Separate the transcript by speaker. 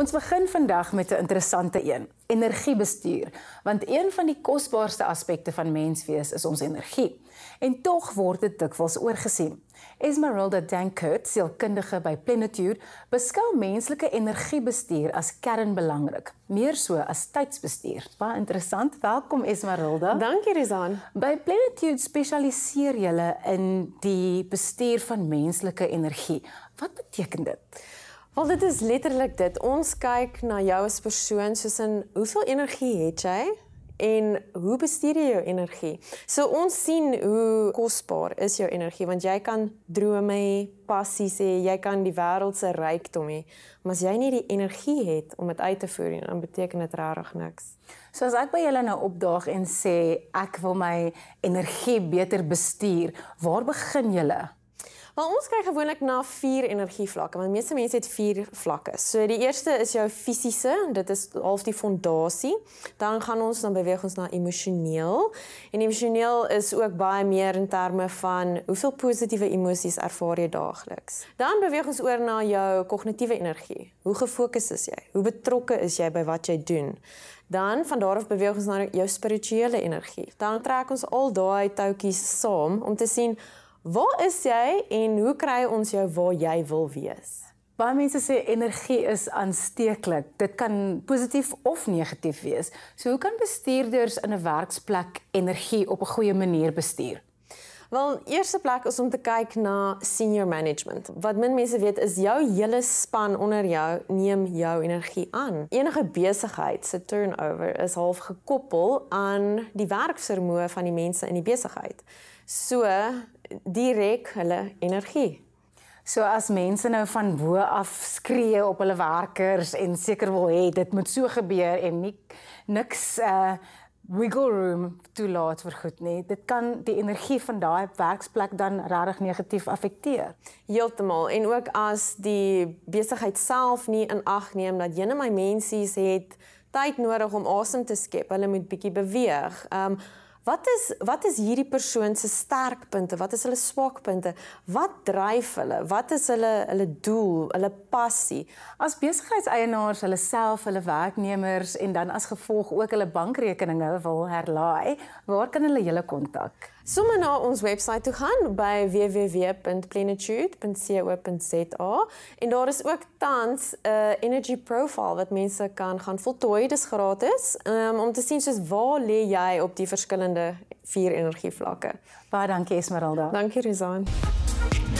Speaker 1: Ons begin vandag met 'n interessante een, energiebestuur, want een van die kosbaarste aspekte van menswees is ons energie. En tog word dit dikwels oorgesien. Esmeralda Dankert, sielkundige by Plenitude, beskou menslike energiebestuur as kernbelangrik, meer so as tydsbestuur. Baie interessant. Welkom Esmeralda. Dankie Rizan. By Plenitude spesialiseer jy in die bestuur van menslike energie. Wat beteken dit? Wel dit is letterlik dit. Ons kyk
Speaker 2: na jou as persoon soos in hoeveel energie het jy? en hoe bestuur jy jou energie? So ons sien hoe kosbaar is jou energie want jy kan drome hê, passies hê, jy kan die wêreld se rykdom hê, maar as jy nie die energie het om
Speaker 1: dit uit te voer nie,
Speaker 2: dan beteken dit regtig niks.
Speaker 1: So as ek by julle nou opdaag en sê ek wil my energie beter bestuur, waar begin julle? Maar
Speaker 2: ons kry gewoonlik na vier energievlakke, want meeste mense het vier vlakke. So die eerste is jou fisiese, dit is half die fondasie. Dan gaan ons dan beweeg ons na emosioneel. En emosioneel is ook baie meer in terme van hoeveel positiewe emosies ervaar jy daagliks. Dan beweeg ons oor na jou kognitiewe energie. Hoe gefokus is jy? Hoe betrokke is jy by wat jy doen? Dan van daar af beweeg ons na jou spirituele energie. Dan trek ons al daai toutjies saam om te sien Waar is jy en hoe
Speaker 1: kry ons jou waar jy wil wees? Baie mense sê energie is aansteeklik. Dit kan positief of negatief wees. So hoe kan bestuurders in 'n werksplek energie op 'n goeie manier bestuur?
Speaker 2: Wel, eerste plek is om te kyk na senior management. Wat min mense weet is jou hele span onder jou neem jou energie aan. Enige besigheid se turnover is half gekoppel aan die werksvermoë van die mense in die besigheid. So direk hulle energie.
Speaker 1: So as mense nou van bo af skree op hulle werkers en seker wil hê dit moet so gebeur en nie, niks uh wiggle room toelaat vir goed nie. Dit kan die energie van daai werksplek dan regtig negatief afekteer.
Speaker 2: Heeltemal en ook as die besigheid self nie in ag neem dat jene my mensies het tyd nodig om asem awesome te skep. Hulle moet bietjie beweeg. Ehm um, Wat is wat is hierdie persoon se sterkpunte? Wat is hulle swakpunte? Wat dryf
Speaker 1: hulle? Wat is hulle hulle doel, hulle passie? As besigheidseienaars hulle self, hulle werknemers en dan as gevolg ook hulle bankrekeninge wil herlaai, waar kan hulle julle kontak? Somme na ons webwerf toe gaan by
Speaker 2: www.plenitude.co.za en daar is ook tans 'n uh, energy profile wat mense kan gaan voltooi, dis gratis, um, om te sien soos waar lê jy op die verskillende verschillende vier energievlakken. Bedankt, Esmeralda. Dank je, Rizan.